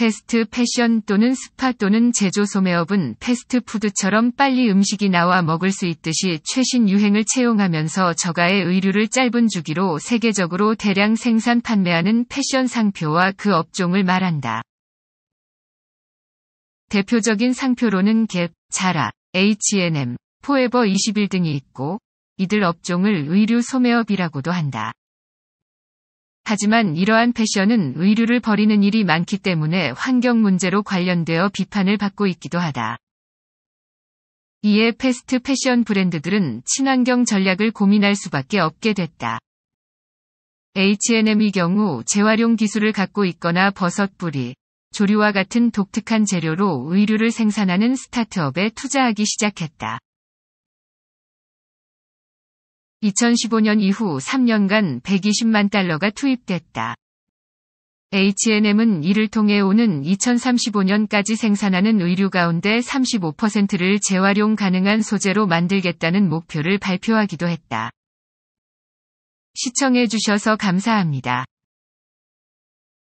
패스트 패션 또는 스파 또는 제조 소매업은 패스트푸드처럼 빨리 음식이 나와 먹을 수 있듯이 최신 유행을 채용하면서 저가의 의류를 짧은 주기로 세계적으로 대량 생산 판매하는 패션 상표와 그 업종을 말한다. 대표적인 상표로는 갭, 자라, H&M, 포에버 21 등이 있고 이들 업종을 의류 소매업이라고도 한다. 하지만 이러한 패션은 의류를 버리는 일이 많기 때문에 환경 문제로 관련되어 비판을 받고 있기도 하다. 이에 패스트 패션 브랜드들은 친환경 전략을 고민할 수밖에 없게 됐다. H&M의 경우 재활용 기술을 갖고 있거나 버섯 뿌리, 조류와 같은 독특한 재료로 의류를 생산하는 스타트업에 투자하기 시작했다. 2015년 이후 3년간 120만 달러가 투입됐다. H&M은 이를 통해 오는 2035년까지 생산하는 의류 가운데 35%를 재활용 가능한 소재로 만들겠다는 목표를 발표하기도 했다. 시청해주셔서 감사합니다.